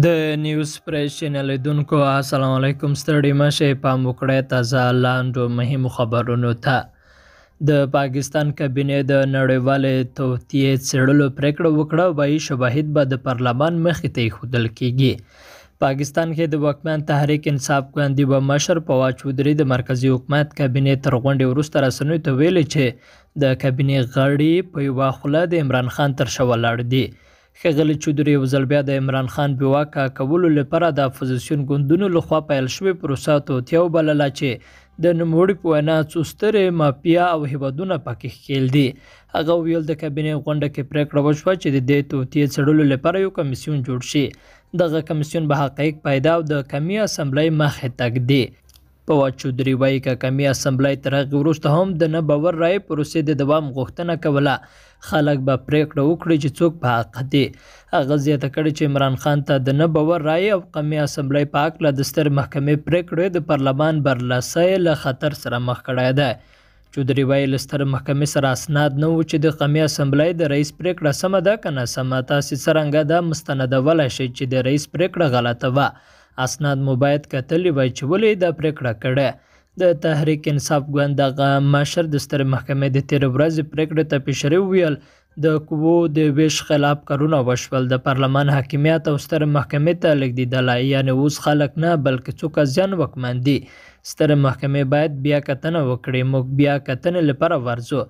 د نیوز پریس چینل لیدونکو السلام علیکم ستړي مشه پام وکړی تازه لاندو مهمو خبرونو ته د پاکستان کابینه د نړیوالې توتیې څېړلو پریکړه وکړه وایي شواهد به د پرلمان مخې ته ایښودل کیږي پاکستان کې د واکمن تحریک انصاف ګاندي و مشر پواچ ودري د مرکزی حکومت کابینه تر غونډې وروسته رسنیو ته ویلي چې د کابینه غړي په یوه خوله د عمران خان تر شا ولاړ دي خغل چودري یو ځل بیا د عمران خان بواکا کولو لپاره د اپوزیسیون ګوندونو لخوا پیل شوې پروسه توتیو بلله چې د نوموړي په وینا څو سترې مافیا او هیوادونه پکې ښکیل دي هغه ویل د کابینې غونډه کې پریکړه وشوه چې د دې توتیې څېړلو لپاره یو کمیسیون جوړ شي دغه کمیسیون به حقایق پیدا او د کمی اسمبلی مخې تک دی پواد چودري وایي که کمی اسمبلی تر هغې وروسته هم د نه باور رایې پروسې د دوام غوښتنه کوله خلک به پریکړه وکړي چې څوک په حق دی هغه زیاته کړې چې عمران خان ته د نه باور رایې او قومي اسمبلی په هکله د ستر محکمې پریکړې د پارلمان برلاسۍ له خطر سره مخ کړی دی چودري وایي له ستر محکمې سره اسناد نه و چې د قومي اسمبلی د رئیس پریکړه سمه ده که ناسمه تاسې څرنګه دا مستندولی شئ چې د رئیس پریکړه غلطه وه اسناد مو باید کتلی وای چې ولې دا پریکړه کړې د تحریک انصاف ګوند دغه مشر د ستر محکمې د تیر ورځې پریکړې ته پیشري ویل د قوو د ویش خلاف کارونه وشول د پارلمان حاکمیت او ستر محکمې ته لګیدل یعنی اوس خلک نه بلکې څوک ځان وکمن دي ستر محکمې باید بیا کتنه وکړي موږ بیا کتنه لپاره ورزو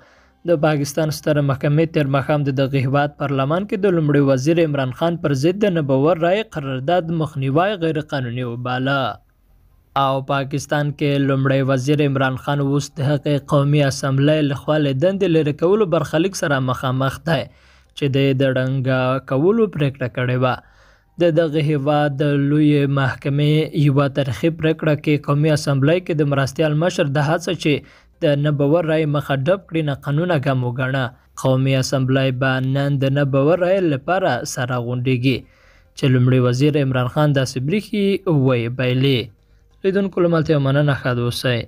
د پاکستان ستره محکمې تیر ماښام د دغه هیواد پارلمان کې د لومړي وزیر عمران خان پر ضد د نبور رای قرارداد مخنیوي غیر قانوني وباله او پاکستان کې لومړی وزیر عمران خان اوس د هغې قومي اسمبلی لخوا له دندې لرې کولو برخلیک سره مخامخ دی چې د د ړنګه کولو پریکړه کړې وه د دغه هیواد د لویې محکمې یوه ترخي پریکړه کې قومي اسمبلی کې د مرستیال مشر د هڅه چې د نبور رای مخه ډب کړي نه قانونه کم وګڼه قومي اسمبلی به نن د نبور رای لپاره سره غونډیږي چې لومړی وزیر عمران خان داسې بریښي وی بایلي لیدونکو له ملتیا مننه ښه دوسئ